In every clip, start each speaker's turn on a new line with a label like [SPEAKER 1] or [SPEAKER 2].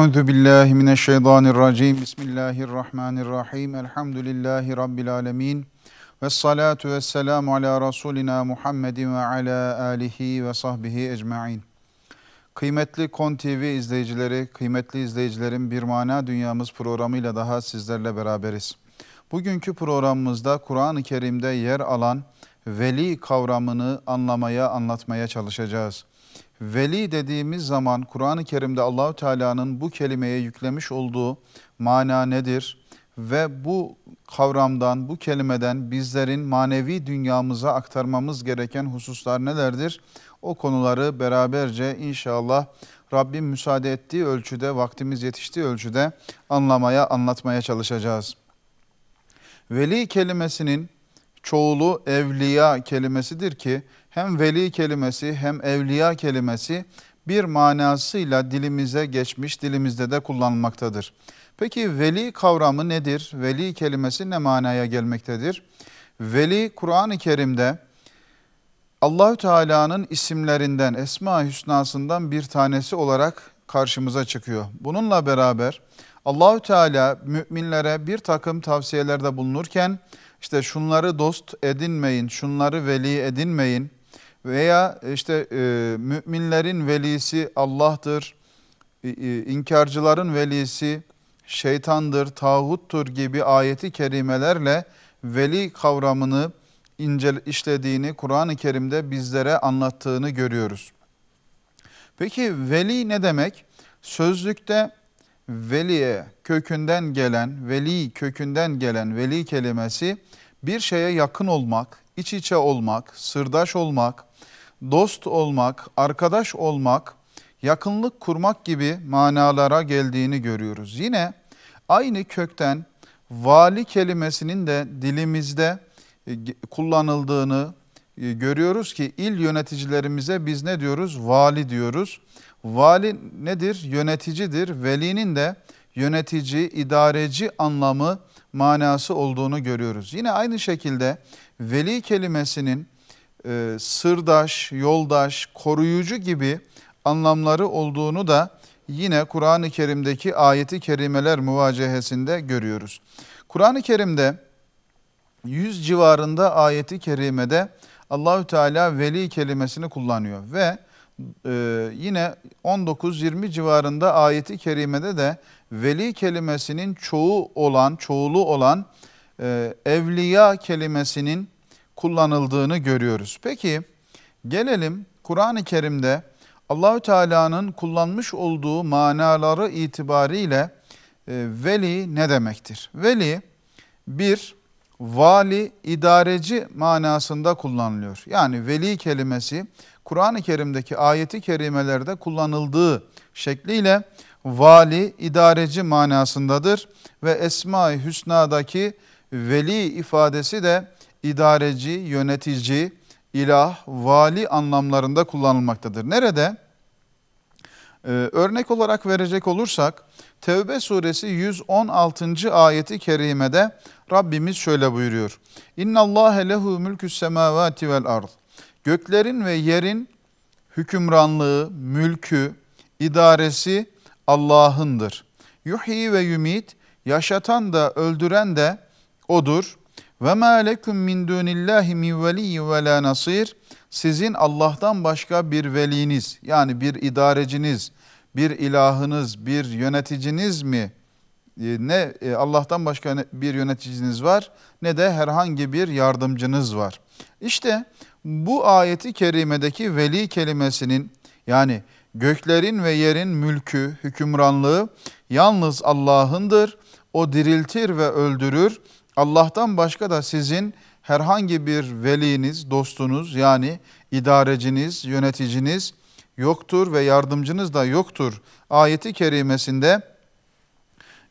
[SPEAKER 1] Euzu billahi mineşşeytanirracim. Bismillahirrahmanirrahim. Elhamdülillahi rabbil alamin. Ves salatu vesselamu ala rasulina Muhammedin ve ala alihi ve sahbihi ecmaîn. Kıymetli Kon TV izleyicileri, kıymetli izleyicilerim Bir Mana Dünyamız programıyla daha sizlerle beraberiz. Bugünkü programımızda Kur'an-ı Kerim'de yer alan veli kavramını anlamaya, anlatmaya çalışacağız. Veli dediğimiz zaman Kur'an-ı Kerim'de Allahü Teala'nın bu kelimeye yüklemiş olduğu mana nedir? Ve bu kavramdan, bu kelimeden bizlerin manevi dünyamıza aktarmamız gereken hususlar nelerdir? O konuları beraberce inşallah Rabbim müsaade ettiği ölçüde, vaktimiz yetiştiği ölçüde anlamaya, anlatmaya çalışacağız. Veli kelimesinin çoğulu evliya kelimesidir ki hem veli kelimesi hem evliya kelimesi bir manasıyla dilimize geçmiş, dilimizde de kullanılmaktadır. Peki veli kavramı nedir? Veli kelimesi ne manaya gelmektedir? Veli Kur'an-ı Kerim'de Allahü Teala'nın isimlerinden, Esma-i Hüsna'sından bir tanesi olarak karşımıza çıkıyor. Bununla beraber Allahü Teala müminlere bir takım tavsiyelerde bulunurken işte şunları dost edinmeyin, şunları veli edinmeyin, veya e, işte e, müminlerin velisi Allah'tır, e, inkarcıların velisi şeytandır, tağuttur gibi ayeti kerimelerle veli kavramını incel işlediğini Kur'an-ı Kerim'de bizlere anlattığını görüyoruz. Peki veli ne demek? Sözlükte veliye kökünden gelen, veli kökünden gelen veli kelimesi bir şeye yakın olmak, iç içe olmak, sırdaş olmak, dost olmak, arkadaş olmak, yakınlık kurmak gibi manalara geldiğini görüyoruz. Yine aynı kökten vali kelimesinin de dilimizde e, kullanıldığını e, görüyoruz ki il yöneticilerimize biz ne diyoruz? Vali diyoruz. Vali nedir? Yöneticidir. Velinin de yönetici, idareci anlamı manası olduğunu görüyoruz. Yine aynı şekilde veli kelimesinin e, sırdaş, yoldaş, koruyucu gibi anlamları olduğunu da yine Kur'an-ı Kerim'deki ayeti kerimeler muvacehesinde görüyoruz. Kur'an-ı Kerim'de 100 civarında ayeti kerimede Allahü Teala veli kelimesini kullanıyor ve e, yine 19-20 civarında ayeti kerimede de veli kelimesinin çoğu olan, çoğulu olan e, evliya kelimesinin kullanıldığını görüyoruz. Peki gelelim Kur'an-ı Kerim'de Allahü Teala'nın kullanmış olduğu manaları itibariyle e, veli ne demektir? Veli bir vali idareci manasında kullanılıyor. Yani veli kelimesi Kur'an-ı Kerim'deki ayeti kerimelerde kullanıldığı şekliyle vali idareci manasındadır ve Esma-i Hüsna'daki veli ifadesi de idareci, yönetici, ilah, vali anlamlarında kullanılmaktadır. Nerede? Ee, örnek olarak verecek olursak Tevbe suresi 116. ayeti kerimede Rabbimiz şöyle buyuruyor. İnna Allah lehu mülkü semavati vel ard. Göklerin ve yerin hükümranlığı, mülkü, idaresi Allah'ındır. Yuhyi ve yumit, yaşatan da öldüren de odur. Ve ma lekum min dunillahi min veli ve la nasir. Sizin Allah'tan başka bir veliniz yani bir idareciniz, bir ilahınız, bir yöneticiniz mi? E, ne e, Allah'tan başka bir yöneticiniz var ne de herhangi bir yardımcınız var. İşte bu ayeti kerimedeki veli kelimesinin yani göklerin ve yerin mülkü, hükümranlığı yalnız Allah'ındır. O diriltir ve öldürür Allah'tan başka da sizin herhangi bir veliniz, dostunuz yani idareciniz, yöneticiniz yoktur ve yardımcınız da yoktur. Ayeti kerimesinde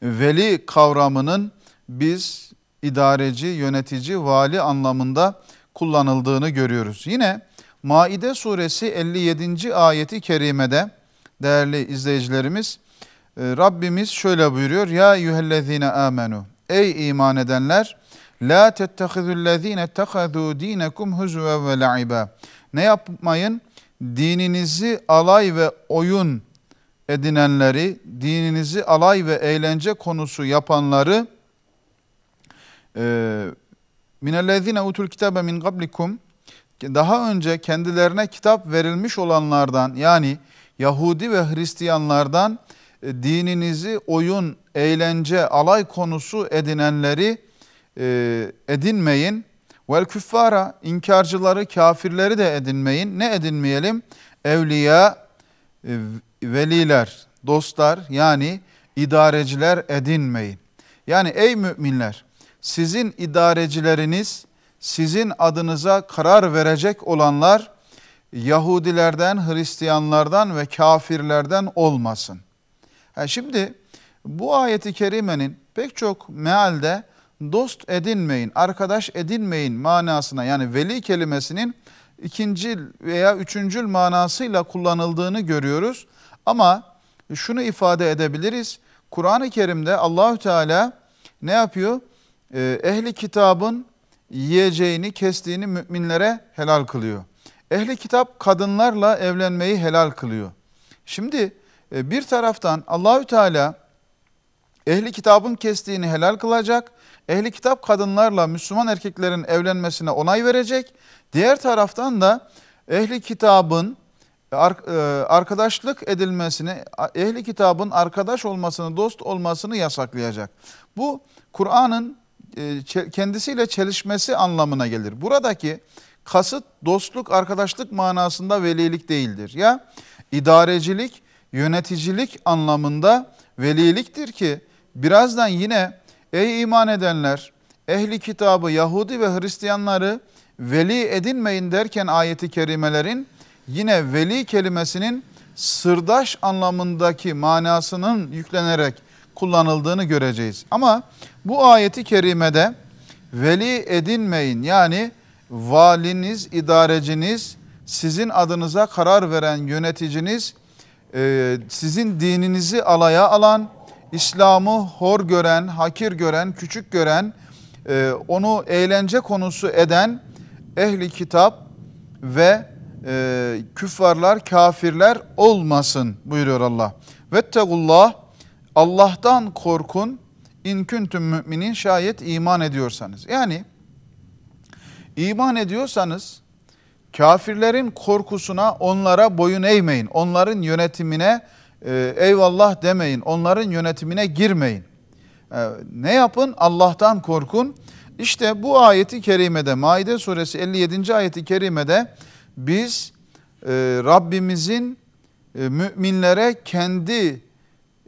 [SPEAKER 1] veli kavramının biz idareci, yönetici, vali anlamında kullanıldığını görüyoruz. Yine Maide suresi 57. ayeti kerimede değerli izleyicilerimiz e, Rabbimiz şöyle buyuruyor. Ya eyyühellezine amenu. Ey iman edenler! La tettehizullezine ettehazu dinekum huzuve ve la'iba. Ne yapmayın? Dininizi alay ve oyun edinenleri, dininizi alay ve eğlence konusu yapanları e, minellezine utul kitabe min qablikum daha önce kendilerine kitap verilmiş olanlardan yani Yahudi ve Hristiyanlardan e, dininizi oyun eğlence, alay konusu edinenleri e, edinmeyin. Vel küffara, inkarcıları, kafirleri de edinmeyin. Ne edinmeyelim? Evliya, e, veliler, dostlar yani idareciler edinmeyin. Yani ey müminler, sizin idarecileriniz, sizin adınıza karar verecek olanlar Yahudilerden, Hristiyanlardan ve kafirlerden olmasın. Ha şimdi bu ayeti kerimenin pek çok mealde dost edinmeyin, arkadaş edinmeyin manasına yani veli kelimesinin ikincil veya üçüncül manasıyla kullanıldığını görüyoruz. Ama şunu ifade edebiliriz. Kur'an-ı Kerim'de Allahü Teala ne yapıyor? Ee, ehli kitabın yiyeceğini, kestiğini müminlere helal kılıyor. Ehli kitap kadınlarla evlenmeyi helal kılıyor. Şimdi e, bir taraftan Allahü Teala ehli kitabın kestiğini helal kılacak, ehli kitap kadınlarla Müslüman erkeklerin evlenmesine onay verecek. Diğer taraftan da ehli kitabın e, e, arkadaşlık edilmesini, ehli kitabın arkadaş olmasını, dost olmasını yasaklayacak. Bu Kur'an'ın e, kendisiyle çelişmesi anlamına gelir. Buradaki kasıt dostluk, arkadaşlık manasında velilik değildir. Ya idarecilik, yöneticilik anlamında veliliktir ki Birazdan yine ey iman edenler ehli kitabı Yahudi ve Hristiyanları veli edinmeyin derken ayeti kerimelerin yine veli kelimesinin sırdaş anlamındaki manasının yüklenerek kullanıldığını göreceğiz. Ama bu ayeti kerimede veli edinmeyin yani valiniz, idareciniz, sizin adınıza karar veren yöneticiniz, e, sizin dininizi alaya alan, İslam'ı hor gören, hakir gören, küçük gören, e, onu eğlence konusu eden ehli kitap ve e, küffarlar, kafirler olmasın buyuruyor Allah. Vettegullah Allah'tan korkun inküntüm müminin şayet iman ediyorsanız. Yani iman ediyorsanız kafirlerin korkusuna onlara boyun eğmeyin. Onların yönetimine e, eyvallah demeyin, onların yönetimine girmeyin. Ee, ne yapın? Allah'tan korkun. İşte bu ayeti kerimede, Maide suresi 57. ayeti kerimede biz e, Rabbimizin e, müminlere kendi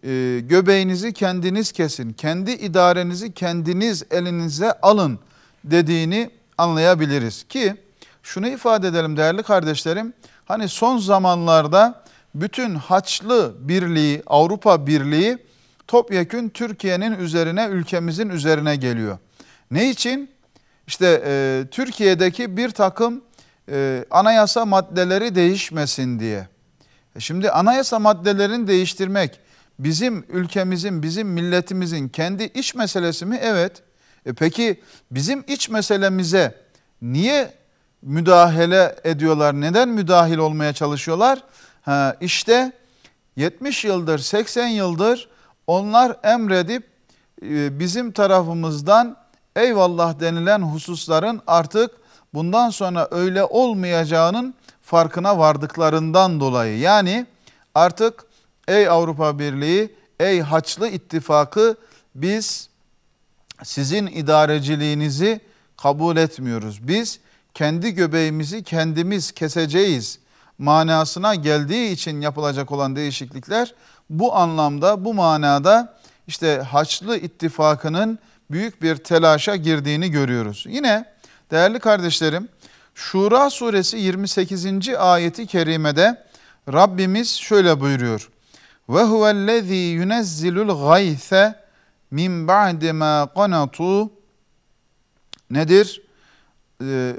[SPEAKER 1] e, göbeğinizi kendiniz kesin, kendi idarenizi kendiniz elinize alın dediğini anlayabiliriz. Ki şunu ifade edelim değerli kardeşlerim, hani son zamanlarda bütün Haçlı Birliği, Avrupa Birliği topyekün Türkiye'nin üzerine, ülkemizin üzerine geliyor. Ne için? İşte e, Türkiye'deki bir takım e, anayasa maddeleri değişmesin diye. E şimdi anayasa maddelerini değiştirmek bizim ülkemizin, bizim milletimizin kendi iç meselesi mi? Evet. E peki bizim iç meselemize niye müdahale ediyorlar? Neden müdahil olmaya çalışıyorlar? Ha, işte 70 yıldır 80 yıldır onlar emredip e, bizim tarafımızdan eyvallah denilen hususların artık bundan sonra öyle olmayacağının farkına vardıklarından dolayı. Yani artık ey Avrupa Birliği, ey Haçlı İttifakı biz sizin idareciliğinizi kabul etmiyoruz. Biz kendi göbeğimizi kendimiz keseceğiz manasına geldiği için yapılacak olan değişiklikler bu anlamda, bu manada işte Haçlı ittifakının büyük bir telaşa girdiğini görüyoruz. Yine değerli kardeşlerim, Şura suresi 28. ayeti kerimede Rabbimiz şöyle buyuruyor. Ve huvellezî yunezzilul gayse min ba'di ma qanatu nedir? Ee,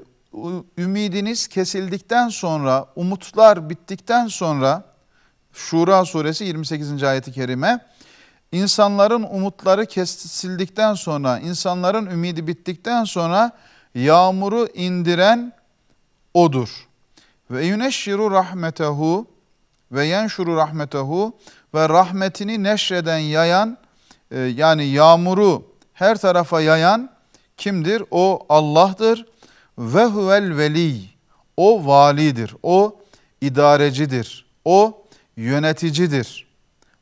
[SPEAKER 1] ümidiniz kesildikten sonra, umutlar bittikten sonra Şura suresi 28. ayeti kerime insanların umutları kesildikten sonra, insanların ümidi bittikten sonra yağmuru indiren odur. Ve yuneşşiru rahmetehu ve yenşuru rahmetehu ve rahmetini neşreden yayan e, yani yağmuru her tarafa yayan kimdir? O Allah'tır ve huvel veli. O validir. O idarecidir. O yöneticidir.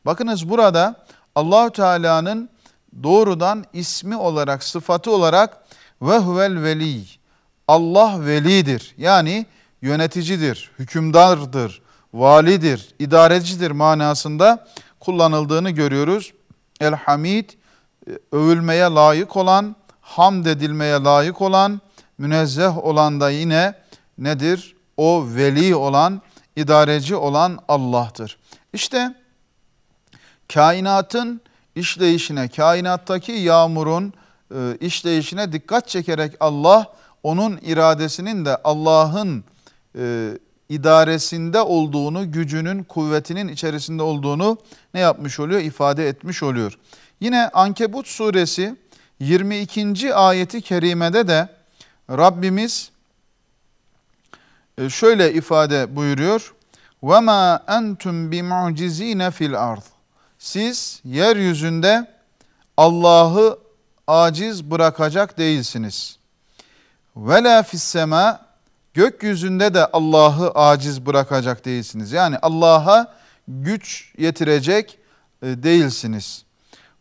[SPEAKER 1] Bakınız burada Allahü Teala'nın doğrudan ismi olarak, sıfatı olarak ve huvel veli. Allah velidir. Yani yöneticidir, hükümdardır, validir, idarecidir manasında kullanıldığını görüyoruz. El e, övülmeye layık olan, hamd edilmeye layık olan, münezzeh olan da yine nedir? O veli olan, idareci olan Allah'tır. İşte kainatın işleyişine, kainattaki yağmurun e, işleyişine dikkat çekerek Allah onun iradesinin de Allah'ın e, idaresinde olduğunu, gücünün, kuvvetinin içerisinde olduğunu ne yapmış oluyor? ifade etmiş oluyor. Yine Ankebut suresi 22. ayeti kerimede de Rabbimiz e, şöyle ifade buyuruyor. وَمَا أَنْتُمْ بِمُعْجِز۪ينَ fil الْأَرْضِ Siz yeryüzünde Allah'ı aciz bırakacak değilsiniz. وَلَا فِي السَّمَاءِ Gökyüzünde de Allah'ı aciz bırakacak değilsiniz. Yani Allah'a güç yetirecek e, değilsiniz.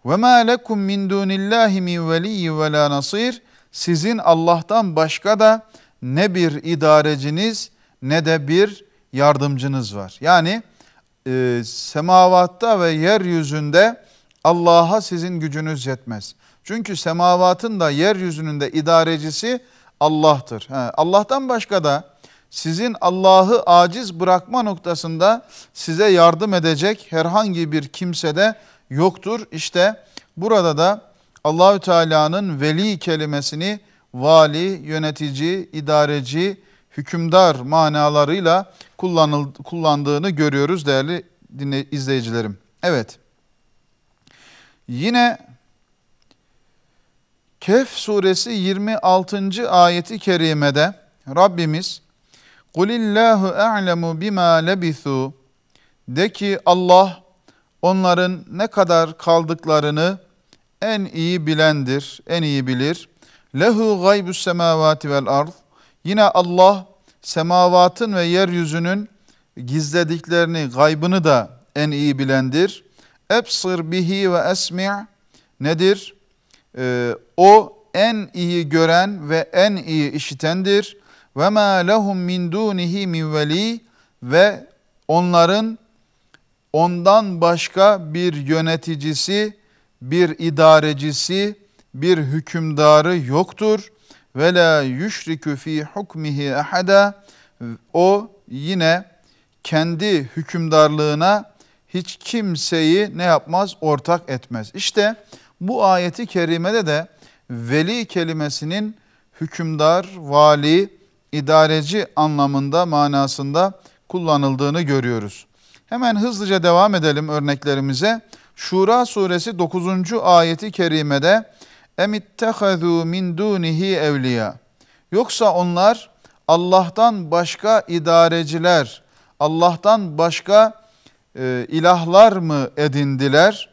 [SPEAKER 1] وَمَا lekum min دُونِ اللّٰهِ مِنْ وَلِيِّ وَلَا نَصِيرٍ sizin Allah'tan başka da ne bir idareciniz ne de bir yardımcınız var. Yani e, semavatta ve yeryüzünde Allah'a sizin gücünüz yetmez. Çünkü semavatın da yeryüzünün de idarecisi Allah'tır. He, Allah'tan başka da sizin Allah'ı aciz bırakma noktasında size yardım edecek herhangi bir kimse de yoktur. İşte burada da Allahü Teala'nın veli kelimesini vali, yönetici, idareci, hükümdar manalarıyla kullandığını görüyoruz değerli dinle, izleyicilerim. Evet. Yine Kehf suresi 26. ayeti kerimede Rabbimiz Kulillahu a'lemu bima lebisu de ki Allah onların ne kadar kaldıklarını en iyi bilendir, en iyi bilir. Lehu gaybü semavati vel arz Yine Allah semavatın ve yeryüzünün gizlediklerini, gaybını da en iyi bilendir. Ebsir bihi ve esmi' nedir? Ee, o en iyi gören ve en iyi işitendir. Ve ma lehum min dunihi min veli ve onların ondan başka bir yöneticisi bir idarecisi, bir hükümdarı yoktur. Ve la yüşrikü fi hukmihi ahada. O yine kendi hükümdarlığına hiç kimseyi ne yapmaz? Ortak etmez. İşte bu ayeti kerimede de veli kelimesinin hükümdar, vali, idareci anlamında, manasında kullanıldığını görüyoruz. Hemen hızlıca devam edelim örneklerimize. Şura suresi 9. ayeti kerimede emittehazu min dunihi evliya. Yoksa onlar Allah'tan başka idareciler, Allah'tan başka e, ilahlar mı edindiler?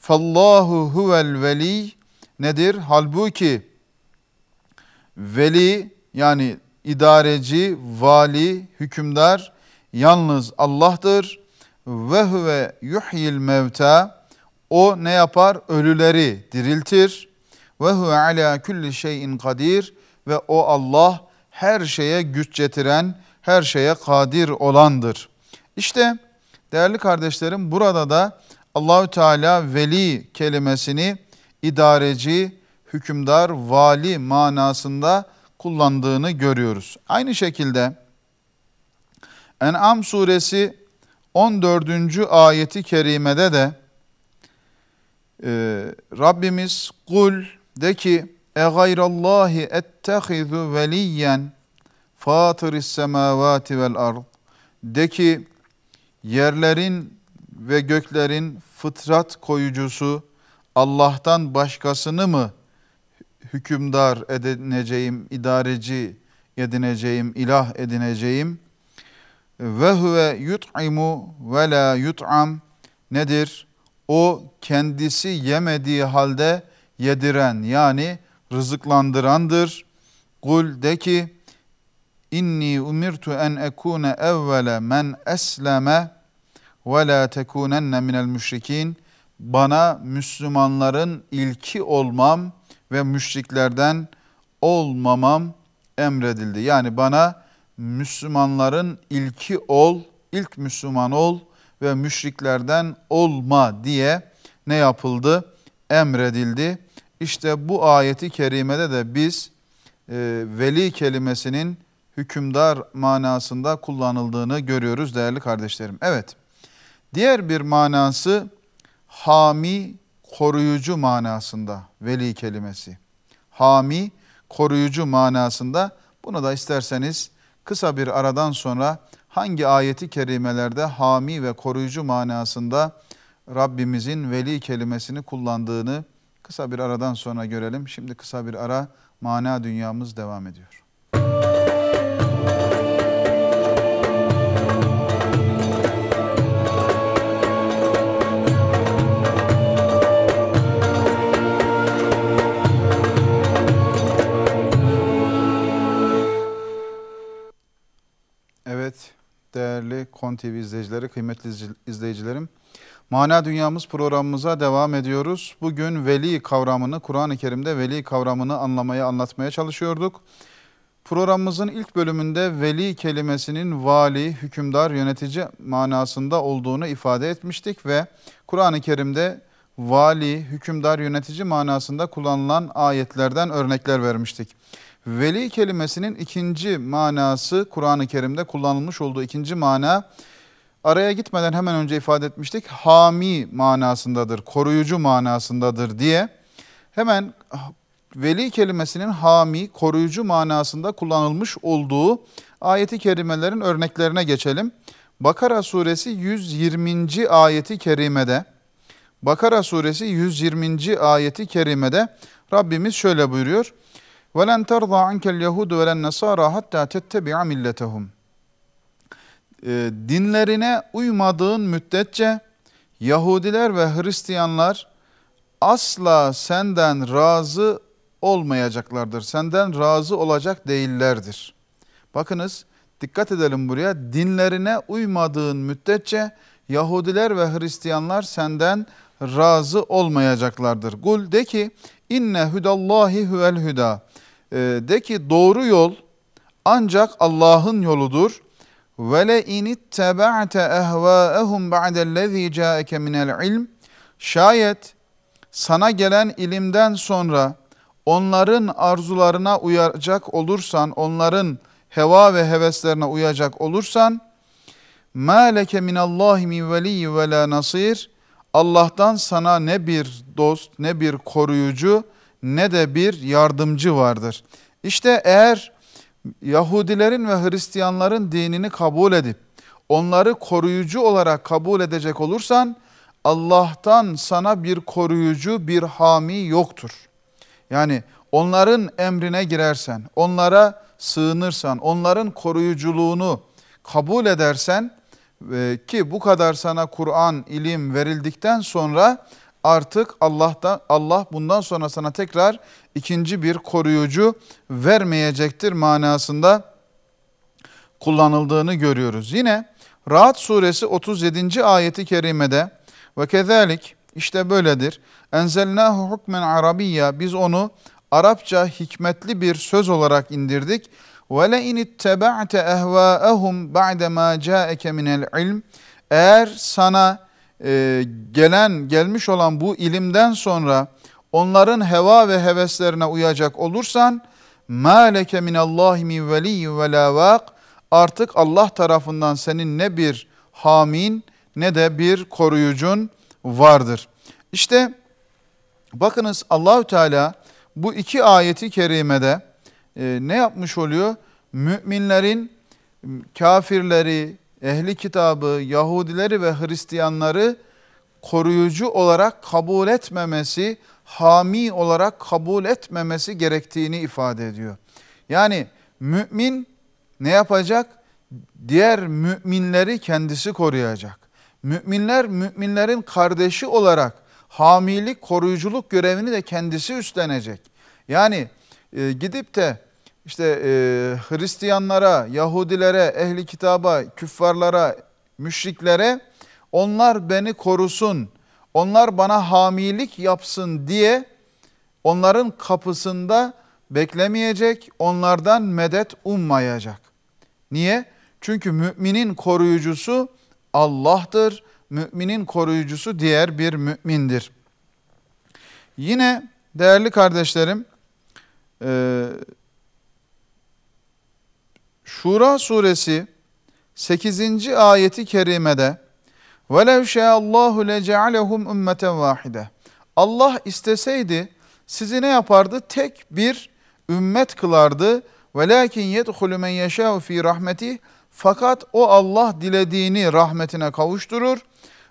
[SPEAKER 1] Fallahu huvel veli nedir? Halbuki veli yani idareci, vali, hükümdar yalnız Allah'tır. Ve huve yuhyil mevta o ne yapar? Ölüleri diriltir. Ve huve ala kulli şeyin kadir ve o Allah her şeye güç getiren, her şeye kadir olandır. İşte değerli kardeşlerim burada da Allahü Teala veli kelimesini idareci, hükümdar, vali manasında kullandığını görüyoruz. Aynı şekilde En'am suresi 14. ayeti kerimede de ee, Rabbimiz kul de ki e gayrallahi ettehizu veliyen fatiris semavati vel ard de ki yerlerin ve göklerin fıtrat koyucusu Allah'tan başkasını mı hükümdar edineceğim, idareci edineceğim, ilah edineceğim? Ve huve yut'imu ve la yut'am nedir? o kendisi yemediği halde yediren yani rızıklandırandır. Kul de ki inni umirtu en ekune evvele men esleme ve la tekunenne minel müşrikin bana Müslümanların ilki olmam ve müşriklerden olmamam emredildi. Yani bana Müslümanların ilki ol, ilk Müslüman ol.'' ve müşriklerden olma diye ne yapıldı? Emredildi. İşte bu ayeti kerimede de biz e, veli kelimesinin hükümdar manasında kullanıldığını görüyoruz değerli kardeşlerim. Evet. Diğer bir manası hami koruyucu manasında veli kelimesi. Hami koruyucu manasında bunu da isterseniz kısa bir aradan sonra hangi ayeti kerimelerde hami ve koruyucu manasında Rabbimizin veli kelimesini kullandığını kısa bir aradan sonra görelim. Şimdi kısa bir ara mana dünyamız devam ediyor. değerli KON TV izleyicileri, kıymetli izleyicilerim. Mana Dünyamız programımıza devam ediyoruz. Bugün veli kavramını, Kur'an-ı Kerim'de veli kavramını anlamaya, anlatmaya çalışıyorduk. Programımızın ilk bölümünde veli kelimesinin vali, hükümdar, yönetici manasında olduğunu ifade etmiştik ve Kur'an-ı Kerim'de vali, hükümdar, yönetici manasında kullanılan ayetlerden örnekler vermiştik. Veli kelimesinin ikinci manası Kur'an-ı Kerim'de kullanılmış olduğu ikinci mana araya gitmeden hemen önce ifade etmiştik. Hami manasındadır, koruyucu manasındadır diye. Hemen veli kelimesinin hami, koruyucu manasında kullanılmış olduğu ayeti kerimelerin örneklerine geçelim. Bakara suresi 120. ayeti kerimede Bakara suresi 120. ayeti kerimede Rabbimiz şöyle buyuruyor. وَلَنْ تَرْضَى عَنْكَ الْيَهُودُ وَلَنْ نَصَارَى hatta تَتَّبِعَ مِلَّتَهُمْ ee, Dinlerine uymadığın müddetçe Yahudiler ve Hristiyanlar asla senden razı olmayacaklardır. Senden razı olacak değillerdir. Bakınız dikkat edelim buraya. Dinlerine uymadığın müddetçe Yahudiler ve Hristiyanlar senden razı olmayacaklardır. Kul de ki inne hudallahi huvel huda. Ee, de ki doğru yol ancak Allah'ın yoludur. Ve le in ittaba'te ehvâehum ba'dellezî câeke minel ilm. Şayet sana gelen ilimden sonra onların arzularına uyacak olursan, onların heva ve heveslerine uyacak olursan, مَا لَكَ مِنَ اللّٰهِ مِنْ وَلِيِّ وَلَا نَصِيرٍ Allah'tan sana ne bir dost, ne bir koruyucu, ne de bir yardımcı vardır. İşte eğer Yahudilerin ve Hristiyanların dinini kabul edip onları koruyucu olarak kabul edecek olursan Allah'tan sana bir koruyucu, bir hami yoktur. Yani onların emrine girersen, onlara sığınırsan, onların koruyuculuğunu kabul edersen e, ki bu kadar sana Kur'an, ilim verildikten sonra artık Allah da Allah bundan sonra sana tekrar ikinci bir koruyucu vermeyecektir manasında kullanıldığını görüyoruz. Yine Rahat suresi 37. ayeti kerimede ve kezalik işte böyledir. Enzelnahu hukmen arabiyya biz onu Arapça hikmetli bir söz olarak indirdik. Ve le in ittaba'te ehvaehum ba'de ma ca'eke minel ilm eğer sana e, gelen gelmiş olan bu ilimden sonra onların heva ve heveslerine uyacak olursan ma leke minallahi min veliyyin ve artık Allah tarafından senin ne bir hamin ne de bir koruyucun vardır. İşte bakınız Allahü Teala bu iki ayeti kerimede e, ne yapmış oluyor? Müminlerin kafirleri, ehli kitabı, Yahudileri ve Hristiyanları koruyucu olarak kabul etmemesi, hami olarak kabul etmemesi gerektiğini ifade ediyor. Yani mümin ne yapacak? Diğer müminleri kendisi koruyacak. Müminler müminlerin kardeşi olarak hamilik, koruyuculuk görevini de kendisi üstlenecek. Yani e, gidip de işte e, Hristiyanlara, Yahudilere, ehli kitaba, küffarlara, müşriklere onlar beni korusun, onlar bana hamilik yapsın diye onların kapısında beklemeyecek, onlardan medet ummayacak. Niye? Çünkü müminin koruyucusu Allah'tır. Müminin koruyucusu diğer bir mümindir. Yine değerli kardeşlerim, e, Şura suresi 8. ayeti kerimede وَلَوْ شَاءَ اللّٰهُ لَجَعَلَهُمْ ümmeten وَاحِدَةً Allah isteseydi sizi ne yapardı? Tek bir ümmet kılardı. وَلَاكِنْ يَدْخُلُ مَنْ يَشَاءُ ف۪ي rahmeti. Fakat o Allah dilediğini rahmetine kavuşturur.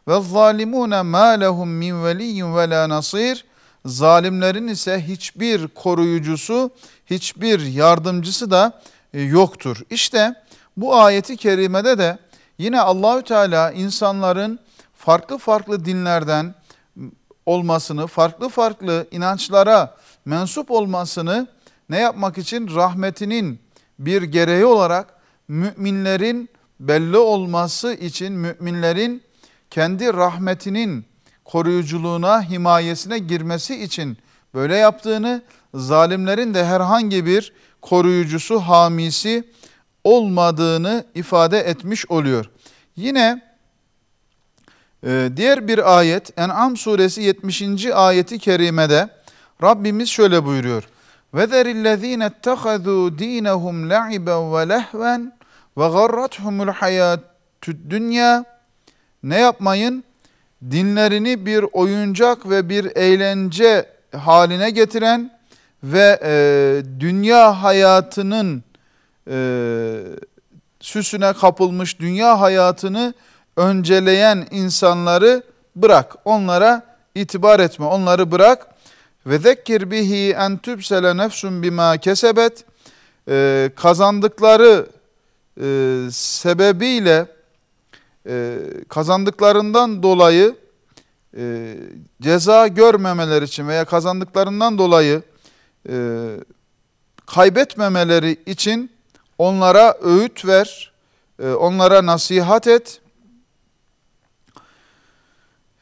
[SPEAKER 1] Ve zalimune ma lehum min veliyyin ve la nasir. Zalimlerin ise hiçbir koruyucusu, hiçbir yardımcısı da e, yoktur. İşte bu ayeti kerimede de yine Allahü Teala insanların farklı farklı dinlerden olmasını, farklı farklı inançlara mensup olmasını ne yapmak için rahmetinin bir gereği olarak müminlerin belli olması için müminlerin kendi rahmetinin koruyuculuğuna, himayesine girmesi için böyle yaptığını, zalimlerin de herhangi bir koruyucusu, hamisi olmadığını ifade etmiş oluyor. Yine e, diğer bir ayet En'am suresi 70. ayeti kerimede Rabbimiz şöyle buyuruyor. وَذَرِ الَّذ۪ينَ اتَّخَذُوا د۪ينَهُمْ لَعِبًا وَلَهْوًا وَغَرَّتْهُمُ الْحَيَاتُ الدُّنْيَا Ne yapmayın? Dinlerini bir oyuncak ve bir eğlence haline getiren ve e, dünya hayatının e, süsüne kapılmış dünya hayatını önceleyen insanları bırak. Onlara itibar etme, onları bırak. Ve zekkir bihi en tübsele nefsun bima kesebet. E, kazandıkları e, sebebiyle e, kazandıklarından dolayı e, ceza görmemeleri için veya kazandıklarından dolayı e, kaybetmemeleri için onlara öğüt ver, e, onlara nasihat et.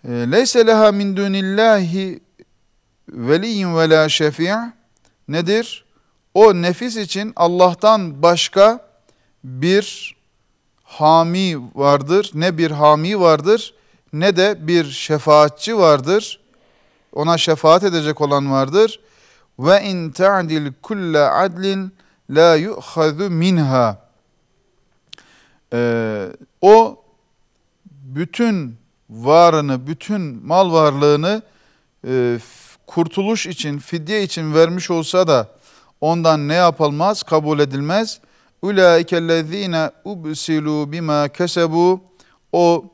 [SPEAKER 1] E, leyse leha min dunillahi veliyyin ve la şefi' nedir? O nefis için Allah'tan başka bir hami vardır. Ne bir hami vardır ne de bir şefaatçi vardır. Ona şefaat edecek olan vardır.'' ve in ta'dil kulle adlin la yu'hazu minha. Ee, o bütün varını, bütün mal varlığını e, kurtuluş için, fidye için vermiş olsa da ondan ne yapılmaz? Kabul edilmez. اُولَٰئِكَ الَّذ۪ينَ اُبْسِلُوا bima kesebu. O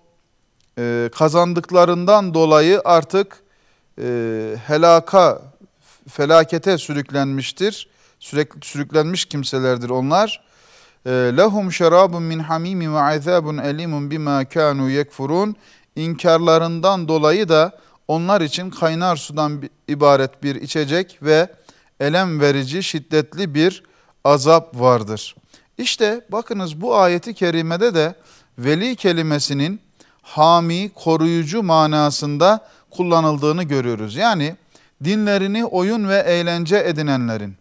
[SPEAKER 1] e, kazandıklarından dolayı artık e, helaka felakete sürüklenmiştir. Sürekli sürüklenmiş kimselerdir onlar. Ee, Lahum şerabun min hamimi ve azabun elimun bima kanu yekfurun. İnkarlarından dolayı da onlar için kaynar sudan ibaret bir içecek ve elem verici şiddetli bir azap vardır. İşte bakınız bu ayeti kerimede de veli kelimesinin hami, koruyucu manasında kullanıldığını görüyoruz. Yani dinlerini oyun ve eğlence edinenlerin,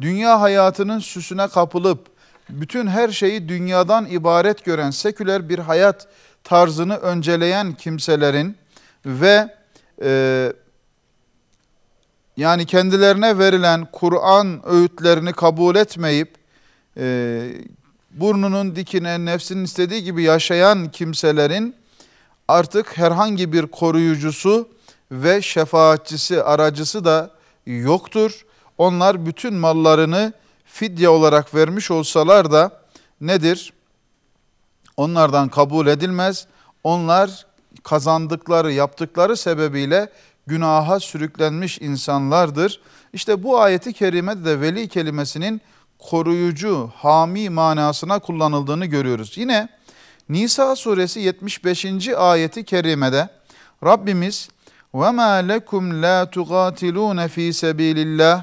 [SPEAKER 1] dünya hayatının süsüne kapılıp bütün her şeyi dünyadan ibaret gören seküler bir hayat tarzını önceleyen kimselerin ve e, yani kendilerine verilen Kur'an öğütlerini kabul etmeyip e, burnunun dikine nefsinin istediği gibi yaşayan kimselerin artık herhangi bir koruyucusu ve şefaatçisi, aracısı da yoktur. Onlar bütün mallarını fidye olarak vermiş olsalar da nedir? Onlardan kabul edilmez. Onlar kazandıkları, yaptıkları sebebiyle günaha sürüklenmiş insanlardır. İşte bu ayeti kerimede de veli kelimesinin koruyucu, hami manasına kullanıldığını görüyoruz. Yine Nisa suresi 75. ayeti kerimede Rabbimiz ve لَكُمْ لَا تُغَاتِلُونَ ف۪ي سَب۪يلِ اللّٰهِ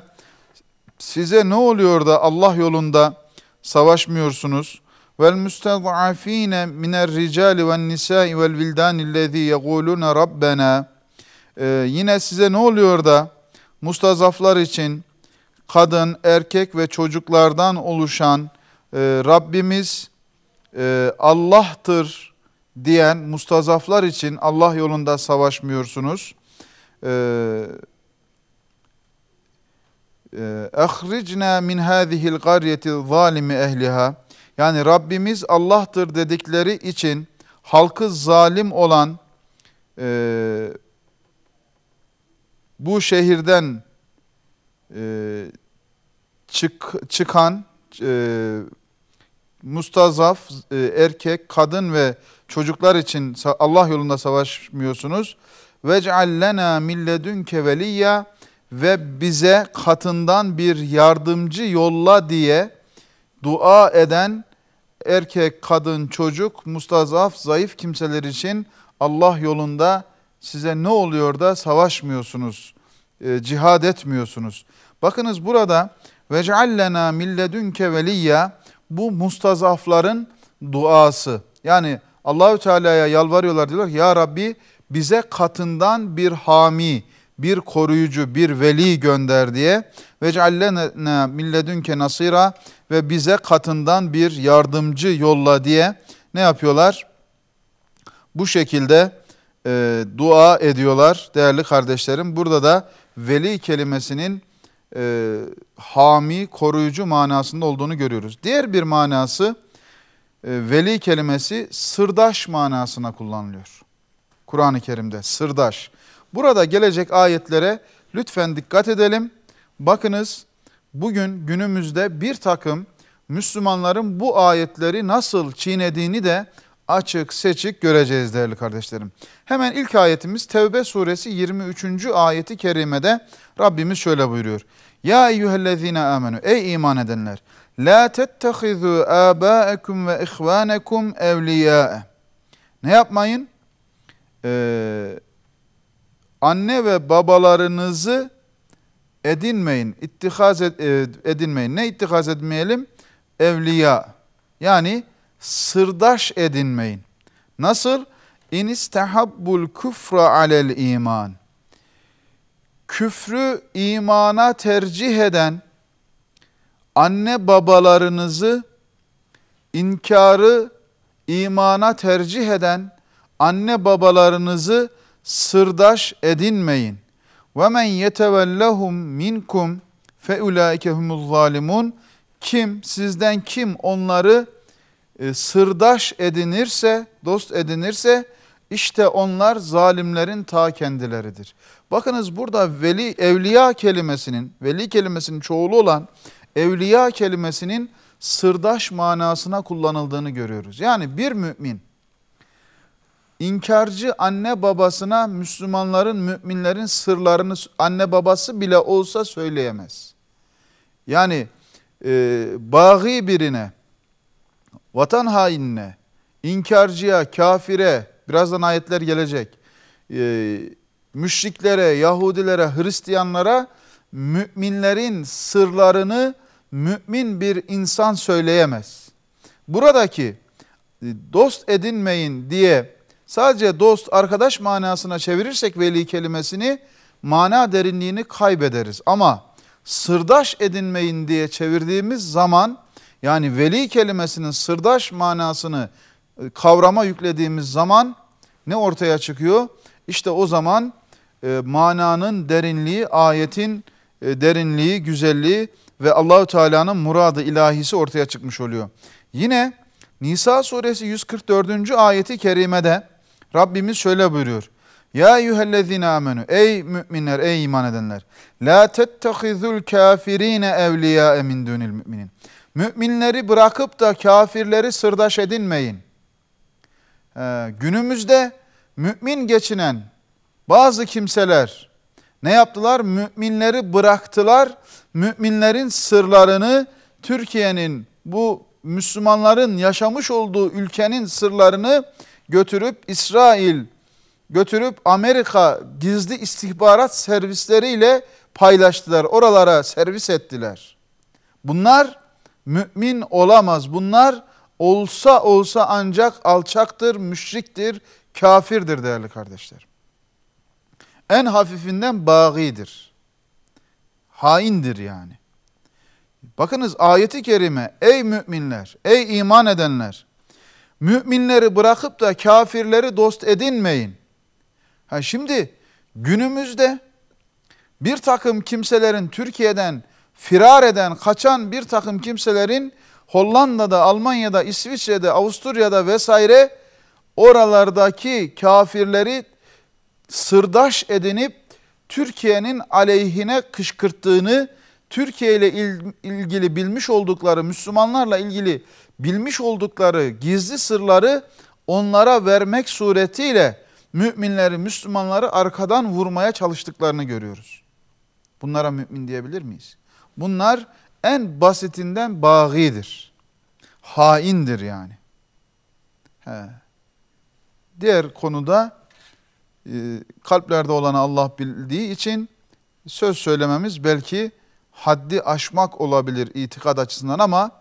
[SPEAKER 1] Size ne oluyor da Allah yolunda savaşmıyorsunuz? vel mustad'afine miner ricali ve nisa'i vel vildan lezî yegûlûne rabbena ee, yine size ne oluyor da mustazaflar için kadın, erkek ve çocuklardan oluşan e, Rabbimiz e, Allah'tır diyen mustazaflar için Allah yolunda savaşmıyorsunuz. اَخْرِجْنَا مِنْ هَذِهِ الْقَرْيَةِ ظَالِمِ ehliha Yani Rabbimiz Allah'tır dedikleri için halkı zalim olan e, bu şehirden e, çık, çıkan e, mustazaf e, erkek, kadın ve çocuklar için Allah yolunda savaşmıyorsunuz. وَجْعَلْ لَنَا مِنْ لَدُنْكَ وَلِيَّ ve bize katından bir yardımcı yolla diye dua eden erkek, kadın, çocuk, mustazaf, zayıf kimseler için Allah yolunda size ne oluyor da savaşmıyorsunuz, e, cihad etmiyorsunuz. Bakınız burada وَجْعَلْ لَنَا مِنْ لَدُنْكَ وَلِيَّ bu mustazafların duası. Yani Allahü Teala'ya yalvarıyorlar diyorlar ki, ya Rabbi bize katından bir hami, bir koruyucu, bir veli gönder diye ve ceallena milledünke nasira ve bize katından bir yardımcı yolla diye ne yapıyorlar? Bu şekilde e, dua ediyorlar değerli kardeşlerim. Burada da veli kelimesinin e, hami, koruyucu manasında olduğunu görüyoruz. Diğer bir manası e, veli kelimesi sırdaş manasına kullanılıyor. Kur'an-ı Kerim'de sırdaş. Burada gelecek ayetlere lütfen dikkat edelim. Bakınız bugün günümüzde bir takım Müslümanların bu ayetleri nasıl çiğnediğini de açık seçik göreceğiz değerli kardeşlerim. Hemen ilk ayetimiz Tevbe suresi 23. ayeti kerimede Rabbimiz şöyle buyuruyor. Ya eyyühellezine amenu ey iman edenler la tettehizu abaekum ve ihvanekum evliya'e. Ne yapmayın? e, anne ve babalarınızı edinmeyin, ittihaz ed, e, edinmeyin. Ne ittihaz etmeyelim? Evliya. Yani sırdaş edinmeyin. Nasıl? İn istahabbul küfra alel iman. Küfrü imana tercih eden anne babalarınızı inkarı imana tercih eden anne babalarınızı sırdaş edinmeyin. Ve men yetevellehum minkum fe ulaike humuz zalimun. Kim sizden kim onları e, sırdaş edinirse, dost edinirse işte onlar zalimlerin ta kendileridir. Bakınız burada veli evliya kelimesinin, veli kelimesinin çoğulu olan evliya kelimesinin sırdaş manasına kullanıldığını görüyoruz. Yani bir mümin İnkarcı anne babasına Müslümanların, müminlerin sırlarını anne babası bile olsa söyleyemez. Yani e, bağı birine, vatan hainine, inkarcıya, kafire, birazdan ayetler gelecek, e, müşriklere, Yahudilere, Hristiyanlara müminlerin sırlarını mümin bir insan söyleyemez. Buradaki e, dost edinmeyin diye Sadece dost, arkadaş manasına çevirirsek veli kelimesini mana derinliğini kaybederiz. Ama sırdaş edinmeyin diye çevirdiğimiz zaman yani veli kelimesinin sırdaş manasını e, kavrama yüklediğimiz zaman ne ortaya çıkıyor? İşte o zaman e, mananın derinliği, ayetin e, derinliği, güzelliği ve Allahü Teala'nın muradı ilahisi ortaya çıkmış oluyor. Yine Nisa suresi 144. ayeti kerimede Rabbimiz şöyle buyuruyor. Ya eyyühellezine amenu. Ey müminler, ey iman edenler. La tettehizul kafirine evliya min dunil müminin. Müminleri bırakıp da kafirleri sırdaş edinmeyin. Ee, günümüzde mümin geçinen bazı kimseler ne yaptılar? Müminleri bıraktılar. Müminlerin sırlarını Türkiye'nin bu Müslümanların yaşamış olduğu ülkenin sırlarını götürüp İsrail götürüp Amerika gizli istihbarat servisleriyle paylaştılar. Oralara servis ettiler. Bunlar mümin olamaz. Bunlar olsa olsa ancak alçaktır, müşriktir, kafirdir değerli kardeşler. En hafifinden bağidir. Haindir yani. Bakınız ayeti kerime ey müminler, ey iman edenler Müminleri bırakıp da kafirleri dost edinmeyin. Ha şimdi günümüzde bir takım kimselerin Türkiye'den firar eden, kaçan bir takım kimselerin Hollanda'da, Almanya'da, İsviçre'de, Avusturya'da vesaire oralardaki kafirleri sırdaş edinip Türkiye'nin aleyhine kışkırttığını, Türkiye ile ilgili bilmiş oldukları Müslümanlarla ilgili bilmiş oldukları gizli sırları onlara vermek suretiyle müminleri, Müslümanları arkadan vurmaya çalıştıklarını görüyoruz. Bunlara mümin diyebilir miyiz? Bunlar en basitinden bağidir. Haindir yani. He. Diğer konuda e, kalplerde olanı Allah bildiği için söz söylememiz belki haddi aşmak olabilir itikad açısından ama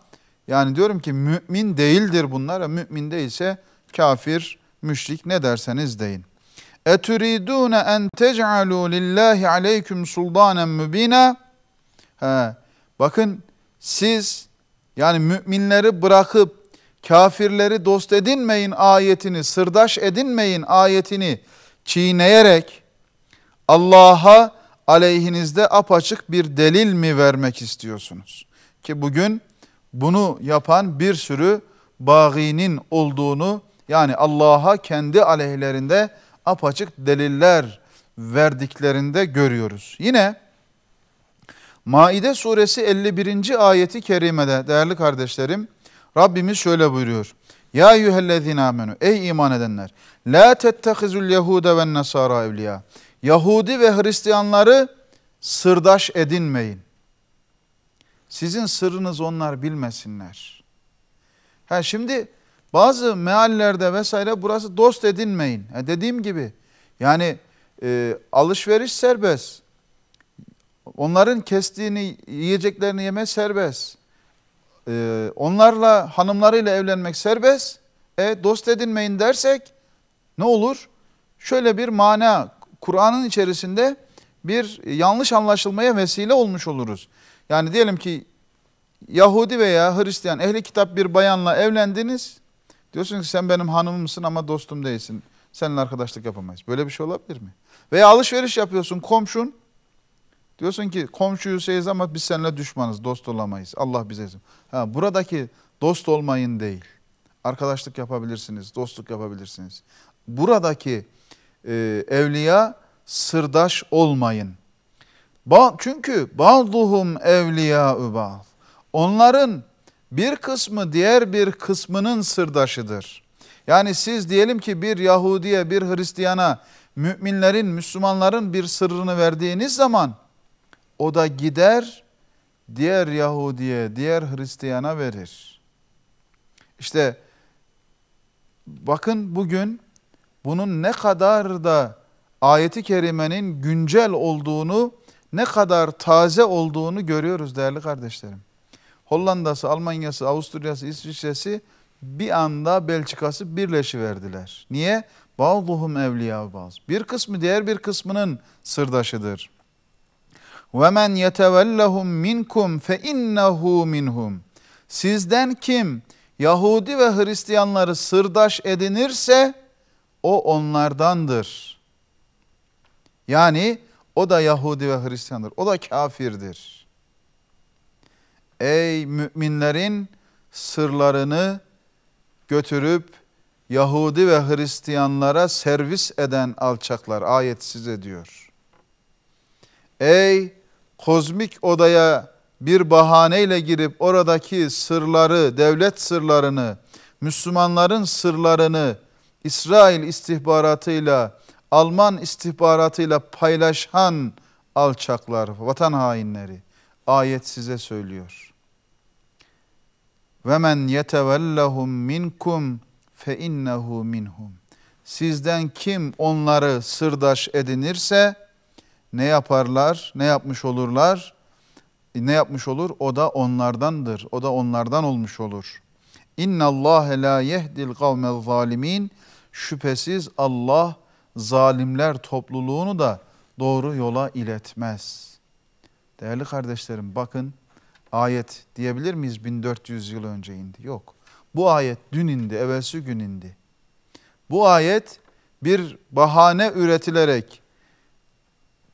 [SPEAKER 1] yani diyorum ki mümin değildir bunlar. Mümin değilse kafir, müşrik ne derseniz deyin. Etüridûne en tec'alû lillâhi aleyküm suldanen mübîne. Bakın siz yani müminleri bırakıp kafirleri dost edinmeyin ayetini, sırdaş edinmeyin ayetini çiğneyerek Allah'a aleyhinizde apaçık bir delil mi vermek istiyorsunuz? Ki bugün bunu yapan bir sürü bağinin olduğunu yani Allah'a kendi aleyhlerinde apaçık deliller verdiklerinde görüyoruz. Yine Maide suresi 51. ayeti kerimede değerli kardeşlerim Rabbimiz şöyle buyuruyor. Ya eyyühellezine amenu ey iman edenler la tettehizul yehude ve nasara evliya Yahudi ve Hristiyanları sırdaş edinmeyin. Sizin sırrınız onlar bilmesinler. Ha şimdi bazı meallerde vesaire burası dost edinmeyin. Ha, dediğim gibi yani e, alışveriş serbest. Onların kestiğini, yiyeceklerini yeme serbest. E, onlarla, hanımlarıyla evlenmek serbest. E, dost edinmeyin dersek ne olur? Şöyle bir mana Kur'an'ın içerisinde bir yanlış anlaşılmaya vesile olmuş oluruz. Yani diyelim ki Yahudi veya Hristiyan ehli kitap bir bayanla evlendiniz. Diyorsun ki sen benim hanımımsın ama dostum değilsin. Seninle arkadaşlık yapamayız. Böyle bir şey olabilir mi? Veya alışveriş yapıyorsun komşun. Diyorsun ki komşuyuz seyiz ama biz seninle düşmanız, dost olamayız. Allah bize izin. Ha, buradaki dost olmayın değil. Arkadaşlık yapabilirsiniz, dostluk yapabilirsiniz. Buradaki e, evliya sırdaş olmayın çünkü bazduhum evliya ba'd. Onların bir kısmı diğer bir kısmının sırdaşıdır. Yani siz diyelim ki bir Yahudiye, bir Hristiyana müminlerin, Müslümanların bir sırrını verdiğiniz zaman o da gider diğer Yahudiye, diğer Hristiyana verir. İşte bakın bugün bunun ne kadar da ayeti kerimenin güncel olduğunu ne kadar taze olduğunu görüyoruz değerli kardeşlerim. Hollanda'sı, Almanya'sı, Avusturya'sı, İsviçre'si bir anda Belçika'sı birleşiverdiler. Niye? Bazıhum evliya baz. Bir kısmı diğer bir kısmının sırdaşıdır. Ve men yetevellehum minkum fe innehu minhum. Sizden kim Yahudi ve Hristiyanları sırdaş edinirse o onlardandır. Yani o da Yahudi ve Hristiyandır. O da kafirdir. Ey müminlerin sırlarını götürüp Yahudi ve Hristiyanlara servis eden alçaklar ayet size diyor. Ey kozmik odaya bir bahaneyle girip oradaki sırları, devlet sırlarını, Müslümanların sırlarını İsrail istihbaratıyla Alman istihbaratıyla paylaşan alçaklar, vatan hainleri ayet size söylüyor. Ve men yetevellahum minkum fe innehu minhum. Sizden kim onları sırdaş edinirse ne yaparlar? Ne yapmış olurlar? Ne yapmış olur? O da onlardandır. O da onlardan olmuş olur. İnna Allah la yehdil kavmel zalimin. Şüphesiz Allah zalimler topluluğunu da doğru yola iletmez. Değerli kardeşlerim bakın ayet diyebilir miyiz 1400 yıl önce indi? Yok. Bu ayet dün indi, evvelsi gün indi. Bu ayet bir bahane üretilerek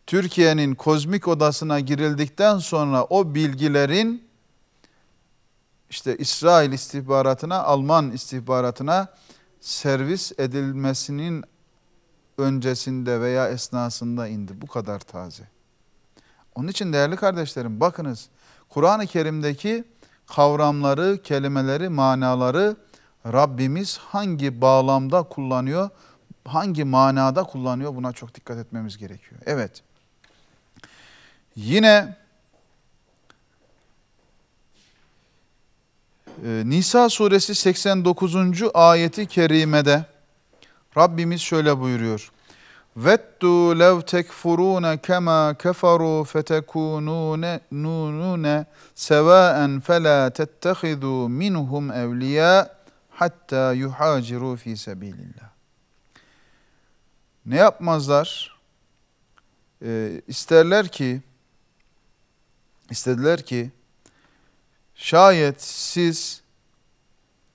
[SPEAKER 1] Türkiye'nin kozmik odasına girildikten sonra o bilgilerin işte İsrail istihbaratına, Alman istihbaratına servis edilmesinin öncesinde veya esnasında indi. Bu kadar taze. Onun için değerli kardeşlerim bakınız Kur'an-ı Kerim'deki kavramları, kelimeleri, manaları Rabbimiz hangi bağlamda kullanıyor, hangi manada kullanıyor buna çok dikkat etmemiz gerekiyor. Evet. Yine e, Nisa suresi 89. ayeti kerimede Rabbimiz şöyle buyuruyor. Vettu lev tekfurun kema keferu fetekunune nunune sevaen fela tettehizu minhum evliya hatta yuhaciru fi sabilillah. Ne yapmazlar? Ee, isterler ki istediler ki şayet siz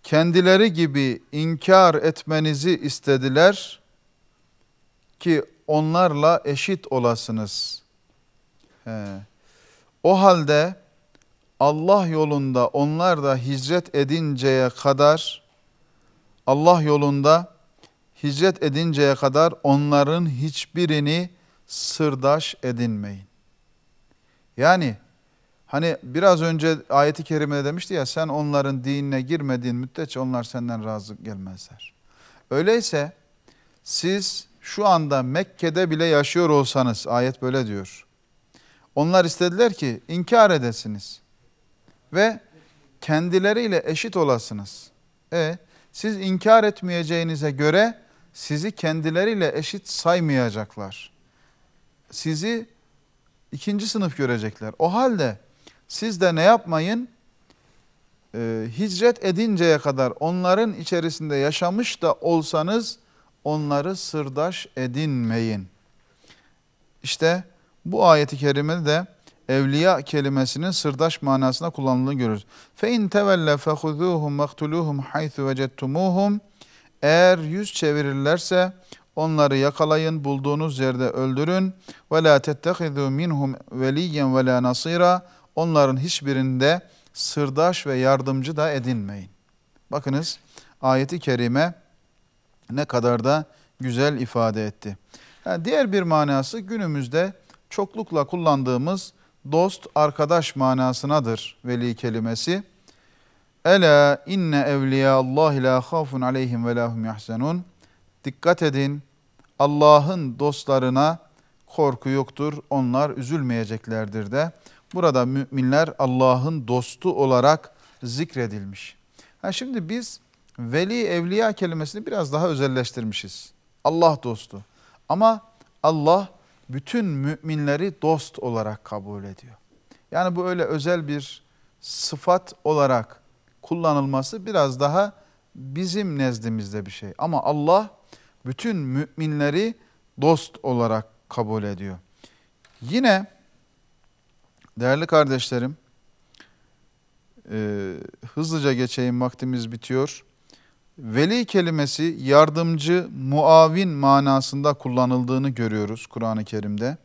[SPEAKER 1] kendileri gibi inkar etmenizi istediler ki onlarla eşit olasınız. He. O halde Allah yolunda onlar da hicret edinceye kadar Allah yolunda hicret edinceye kadar onların hiçbirini sırdaş edinmeyin. Yani Hani biraz önce ayeti kerimede demişti ya sen onların dinine girmediğin müddetçe onlar senden razı gelmezler. Öyleyse siz şu anda Mekke'de bile yaşıyor olsanız ayet böyle diyor. Onlar istediler ki inkar edesiniz ve kendileriyle eşit olasınız. E siz inkar etmeyeceğinize göre sizi kendileriyle eşit saymayacaklar. Sizi ikinci sınıf görecekler. O halde siz de ne yapmayın? Ee, hicret edinceye kadar onların içerisinde yaşamış da olsanız onları sırdaş edinmeyin. İşte bu ayeti kerime de evliya kelimesinin sırdaş manasında kullanıldığını görürüz. Fe in tevelle fehuzuhum maktuluhum haythu vecettumuhum. Eğer yüz çevirirlerse onları yakalayın, bulduğunuz yerde öldürün. Ve la tettehizu minhum veliyen ve la nasira onların hiçbirinde sırdaş ve yardımcı da edinmeyin. Bakınız ayeti kerime ne kadar da güzel ifade etti. Yani diğer bir manası günümüzde çoklukla kullandığımız dost, arkadaş manasınadır veli kelimesi. Ela inne evliya Allah la khafun aleyhim ve lahum yahzenun. Dikkat edin. Allah'ın dostlarına korku yoktur. Onlar üzülmeyeceklerdir de. Burada müminler Allah'ın dostu olarak zikredilmiş. Ha şimdi biz veli evliya kelimesini biraz daha özelleştirmişiz. Allah dostu. Ama Allah bütün müminleri dost olarak kabul ediyor. Yani bu öyle özel bir sıfat olarak kullanılması biraz daha bizim nezdimizde bir şey. Ama Allah bütün müminleri dost olarak kabul ediyor. Yine Değerli kardeşlerim, e, hızlıca geçeyim vaktimiz bitiyor. Veli kelimesi yardımcı, muavin manasında kullanıldığını görüyoruz Kur'an-ı Kerim'de.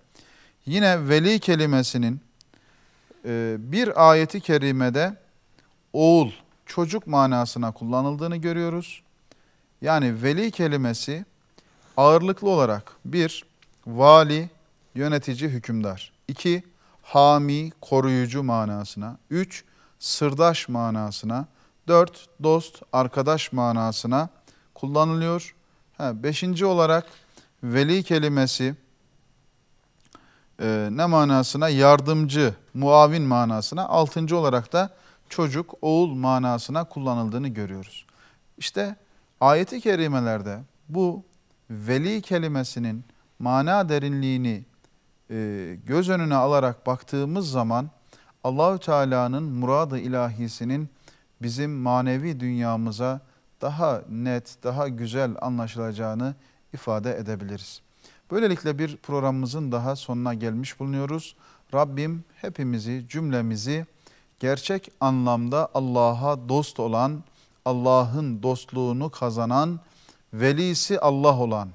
[SPEAKER 1] Yine veli kelimesinin e, bir ayeti kerimede oğul, çocuk manasına kullanıldığını görüyoruz. Yani veli kelimesi ağırlıklı olarak bir, vali, yönetici, hükümdar. İki hami, koruyucu manasına. 3. Sırdaş manasına. 4. Dost, arkadaş manasına kullanılıyor. Ha, beşinci olarak veli kelimesi e, ne manasına? Yardımcı, muavin manasına. Altıncı olarak da çocuk, oğul manasına kullanıldığını görüyoruz. İşte ayeti kerimelerde bu veli kelimesinin mana derinliğini e, göz önüne alarak baktığımız zaman Allahü Teala'nın muradı ilahisinin bizim manevi dünyamıza daha net, daha güzel anlaşılacağını ifade edebiliriz. Böylelikle bir programımızın daha sonuna gelmiş bulunuyoruz. Rabbim hepimizi, cümlemizi gerçek anlamda Allah'a dost olan, Allah'ın dostluğunu kazanan, velisi Allah olan,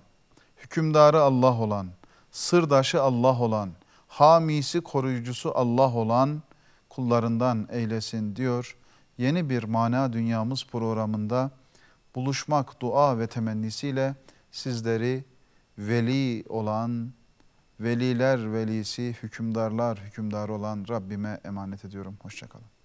[SPEAKER 1] hükümdarı Allah olan, sırdaşı Allah olan, hamisi koruyucusu Allah olan kullarından eylesin diyor. Yeni bir mana dünyamız programında buluşmak dua ve temennisiyle sizleri veli olan, veliler velisi, hükümdarlar hükümdar olan Rabbime emanet ediyorum. Hoşçakalın.